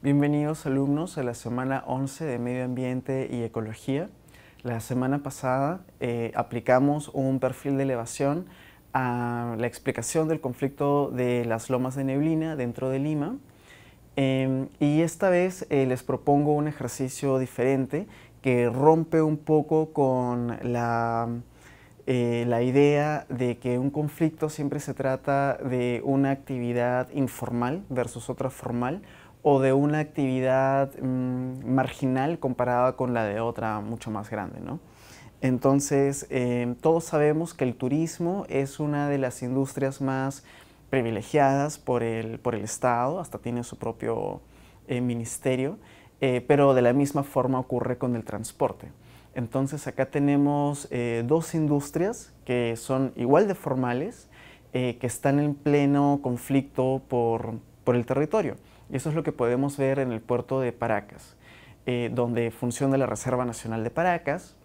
Bienvenidos alumnos a la semana 11 de Medio Ambiente y Ecología. La semana pasada eh, aplicamos un perfil de elevación a la explicación del conflicto de las lomas de neblina dentro de Lima. Em, y esta vez eh, les propongo un ejercicio diferente que rompe un poco con la, eh, la idea de que un conflicto siempre se trata de una actividad informal versus otra formal o de una actividad mm, marginal comparada con la de otra mucho más grande, ¿no? Entonces, em, todos sabemos que el turismo es una de las industrias más privilegiadas por el, por el Estado, hasta tiene su propio eh, ministerio, eh, pero de la misma forma ocurre con el transporte. Entonces, acá tenemos eh, dos industrias que son igual de formales, que están en pleno conflicto por, por el territorio. Y eso es lo que podemos ver en el puerto de Paracas, eh, donde funciona la Reserva Nacional de Paracas,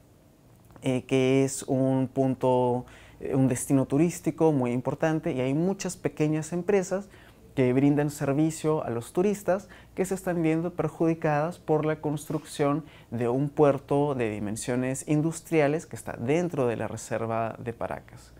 eh, que es un punto, eh, un destino turístico muy importante y hay muchas pequeñas empresas que brindan servicio a los turistas que se están viendo perjudicadas por la construcción de un puerto de dimensiones industriales que está dentro de la reserva de Paracas.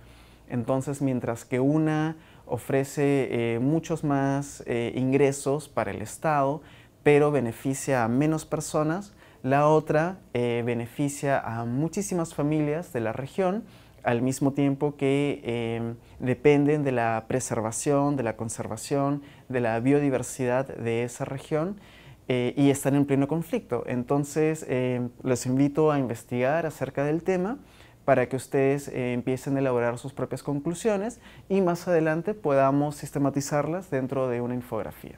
Entonces, mientras que una ofrece eh, muchos más eh, ingresos para el Estado, pero beneficia a menos personas. La otra eh, beneficia a muchísimas familias de la región, al mismo tiempo que em, dependen de la preservación, de la conservación, de la biodiversidad de esa región. y están en pleno conflicto. Entonces, em, los invito a investigar acerca del tema para que ustedes eh, empiecen a elaborar sus propias conclusiones y más adelante podamos sistematizarlas dentro de una infografía.